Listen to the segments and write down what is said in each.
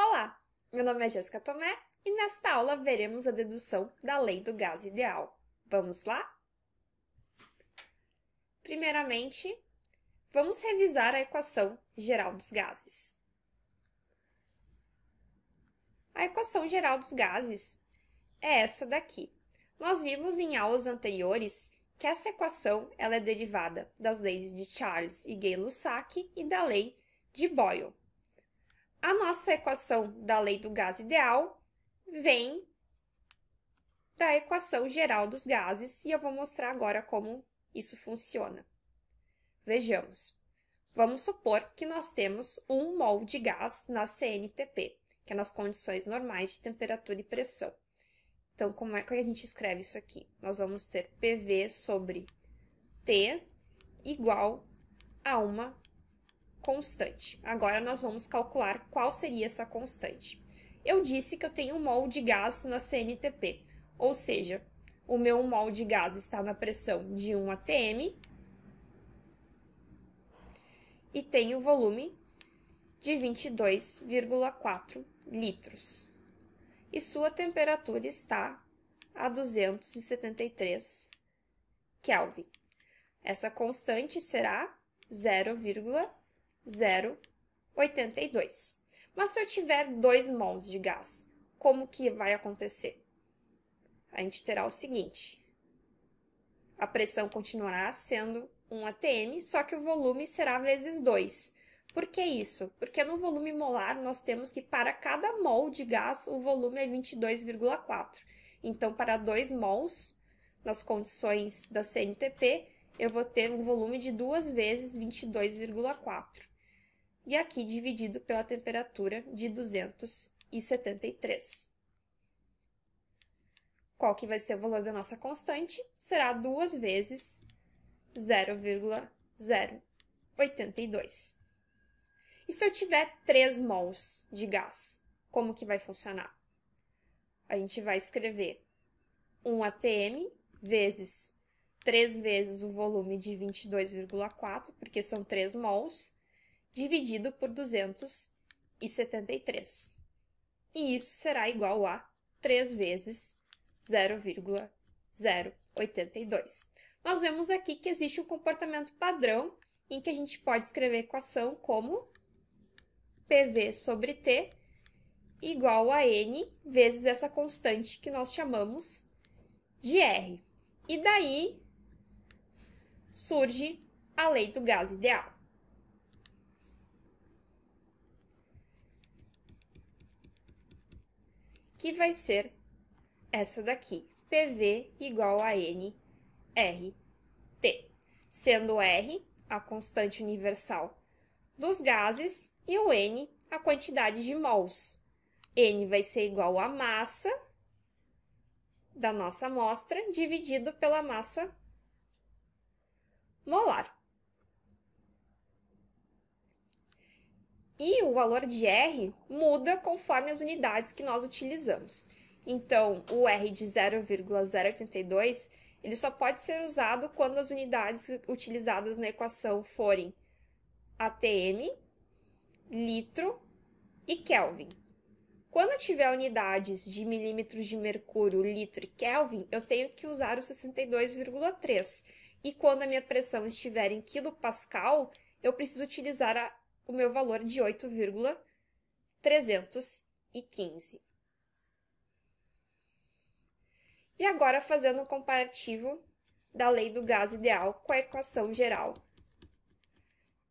Olá, meu nome é Jéssica Tomé e nesta aula veremos a dedução da lei do gás ideal. Vamos lá? Primeiramente, vamos revisar a equação geral dos gases. A equação geral dos gases é essa daqui. Nós vimos em aulas anteriores que essa equação ela é derivada das leis de Charles e Gay-Lussac e da lei de Boyle a nossa equação da lei do gás ideal vem da equação geral dos gases e eu vou mostrar agora como isso funciona. Vejamos. Vamos supor que nós temos um mol de gás na CNTP, que é nas condições normais de temperatura e pressão. Então, como é que a gente escreve isso aqui? Nós vamos ter PV sobre T igual a uma constante. Agora nós vamos calcular qual seria essa constante. Eu disse que eu tenho um mol de gás na CNTP, ou seja, o meu mol de gás está na pressão de 1 atm e tem o volume de 22,4 litros. E sua temperatura está a 273 Kelvin. Essa constante será 0,1 0,82. Mas se eu tiver 2 mols de gás, como que vai acontecer? A gente terá o seguinte: a pressão continuará sendo 1 atm, só que o volume será vezes 2. Por que isso? Porque no volume molar nós temos que para cada mol de gás o volume é 22,4. Então, para 2 mols, nas condições da CNTP, eu vou ter um volume de duas vezes 22,4 e aqui dividido pela temperatura de 273. Qual que vai ser o valor da nossa constante? Será duas vezes 0,082. E se eu tiver 3 mols de gás, como que vai funcionar? A gente vai escrever 1 atm vezes 3 vezes o volume de 22,4, porque são 3 mols, dividido por 273. E isso será igual a 3 vezes 0,082. Nós vemos aqui que existe um comportamento padrão em que a gente pode escrever a equação como PV sobre T igual a N vezes essa constante que nós chamamos de R. E daí surge a lei do gás ideal. que vai ser essa daqui, PV igual a NRT, sendo R a constante universal dos gases e o N a quantidade de mols. N vai ser igual à massa da nossa amostra dividido pela massa molar. E o valor de R muda conforme as unidades que nós utilizamos. Então, o R de 0,082 ele só pode ser usado quando as unidades utilizadas na equação forem ATM, litro e Kelvin. Quando eu tiver unidades de milímetros de mercúrio, litro e Kelvin, eu tenho que usar o 62,3. E quando a minha pressão estiver em quilopascal, eu preciso utilizar a o meu valor de 8,315. E agora, fazendo um comparativo da lei do gás ideal com a equação geral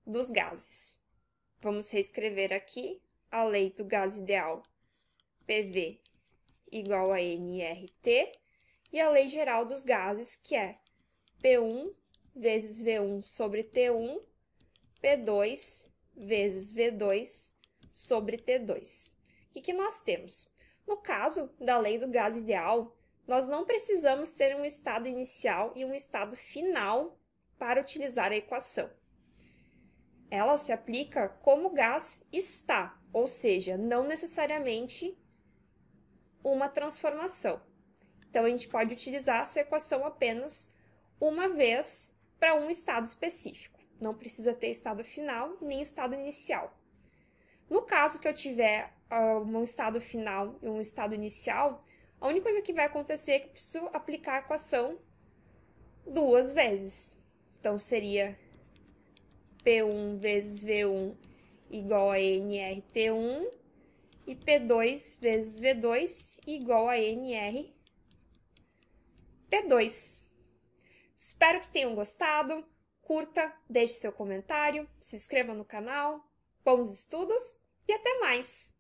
dos gases. Vamos reescrever aqui a lei do gás ideal PV igual a nRT e a lei geral dos gases, que é P1 vezes V1 sobre T1, P2 vezes V2 sobre T2. O que, que nós temos? No caso da lei do gás ideal, nós não precisamos ter um estado inicial e um estado final para utilizar a equação. Ela se aplica como o gás está, ou seja, não necessariamente uma transformação. Então, a gente pode utilizar essa equação apenas uma vez para um estado específico. Não precisa ter estado final nem estado inicial. No caso que eu tiver uh, um estado final e um estado inicial, a única coisa que vai acontecer é que eu preciso aplicar a equação duas vezes. Então, seria P1 vezes V1 igual a NRT1 e P2 vezes V2 igual a NRT2. Espero que tenham gostado curta, deixe seu comentário, se inscreva no canal, bons estudos e até mais!